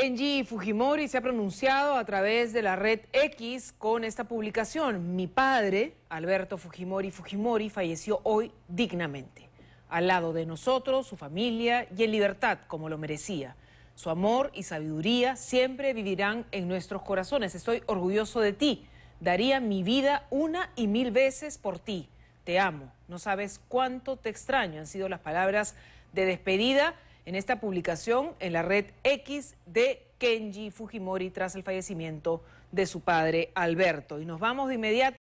Kenji Fujimori se ha pronunciado a través de la red X con esta publicación. Mi padre, Alberto Fujimori Fujimori, falleció hoy dignamente, al lado de nosotros, su familia y en libertad, como lo merecía. Su amor y sabiduría siempre vivirán en nuestros corazones. Estoy orgulloso de ti. Daría mi vida una y mil veces por ti. Te amo. No sabes cuánto te extraño. Han sido las palabras de despedida en esta publicación en la red X de Kenji Fujimori tras el fallecimiento de su padre Alberto. Y nos vamos de inmediato.